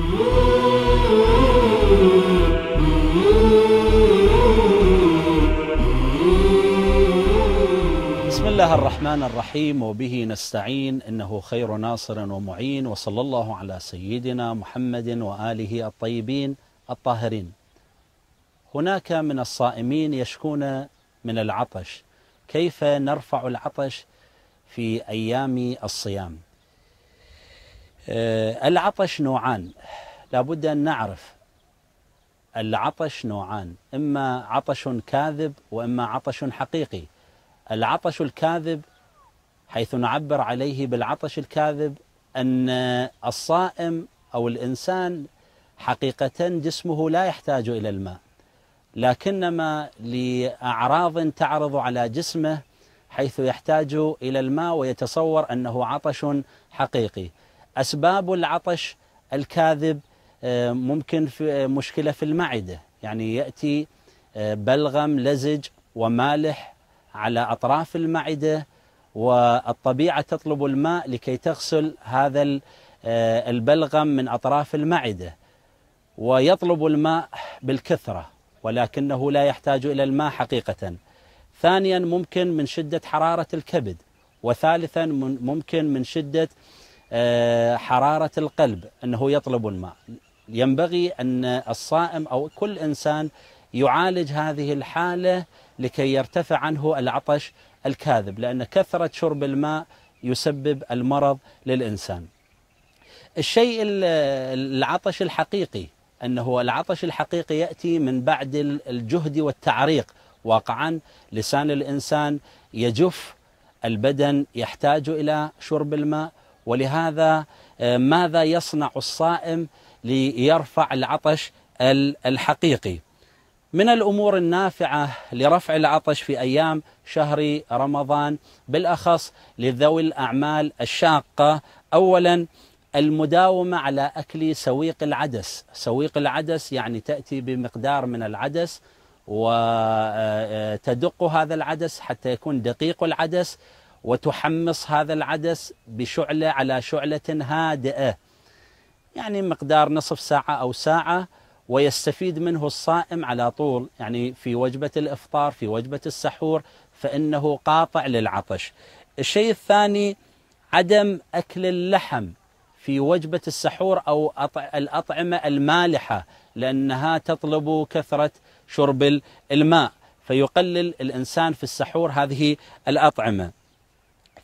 بسم الله الرحمن الرحيم وبه نستعين انه خير ناصر ومعين وصلى الله على سيدنا محمد واله الطيبين الطاهرين. هناك من الصائمين يشكون من العطش، كيف نرفع العطش في ايام الصيام؟ آه، العطش نوعان لابد أن نعرف العطش نوعان إما عطش كاذب وإما عطش حقيقي العطش الكاذب حيث نعبر عليه بالعطش الكاذب أن الصائم أو الإنسان حقيقة جسمه لا يحتاج إلى الماء لكنما لأعراض تعرض على جسمه حيث يحتاج إلى الماء ويتصور أنه عطش حقيقي أسباب العطش الكاذب آه، ممكن في آه، مشكلة في المعدة يعني يأتي آه، بلغم لزج ومالح على أطراف المعدة والطبيعة تطلب الماء لكي تغسل هذا البلغم من أطراف المعدة ويطلب الماء بالكثرة ولكنه لا يحتاج إلى الماء حقيقة ثانيا ممكن من شدة حرارة الكبد وثالثا ممكن من شدة حرارة القلب أنه يطلب الماء ينبغي أن الصائم أو كل إنسان يعالج هذه الحالة لكي يرتفع عنه العطش الكاذب لأن كثرة شرب الماء يسبب المرض للإنسان الشيء العطش الحقيقي أنه العطش الحقيقي يأتي من بعد الجهد والتعريق واقعا لسان الإنسان يجف البدن يحتاج إلى شرب الماء ولهذا آه، ماذا يصنع الصائم ليرفع العطش الحقيقي من الأمور النافعة لرفع العطش في أيام شهر رمضان بالأخص لذوي الأعمال الشاقة أولا المداومة على أكل سويق العدس سويق العدس يعني تأتي بمقدار من العدس وتدق آه، هذا العدس حتى يكون دقيق العدس وتحمص هذا العدس بشعلة على شعلة هادئة يعني مقدار نصف ساعة أو ساعة ويستفيد منه الصائم على طول يعني في وجبة الإفطار في وجبة السحور فإنه قاطع للعطش الشيء الثاني عدم أكل اللحم في وجبة السحور أو الأطعمة المالحة لأنها تطلب كثرة شرب الماء فيقلل الإنسان في السحور هذه الأطعمة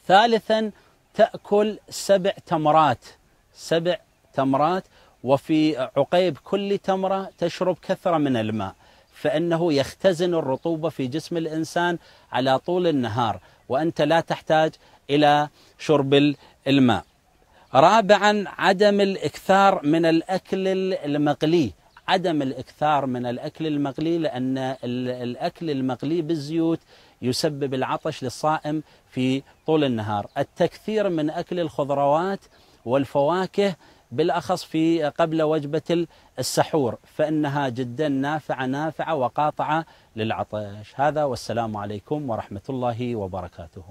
ثالثا تأكل سبع تمرات سبع تمرات وفي عقيب كل تمرة تشرب كثرة من الماء فإنه يختزن الرطوبة في جسم الإنسان على طول النهار وأنت لا تحتاج إلى شرب الماء رابعا عدم الإكثار من الأكل المقلي عدم الإكثار من الأكل المقلي لأن الأكل المقلي بالزيوت يسبب العطش للصائم في طول النهار التكثير من أكل الخضروات والفواكه بالأخص في قبل وجبة السحور فإنها جدا نافعة نافعة وقاطعة للعطش هذا والسلام عليكم ورحمة الله وبركاته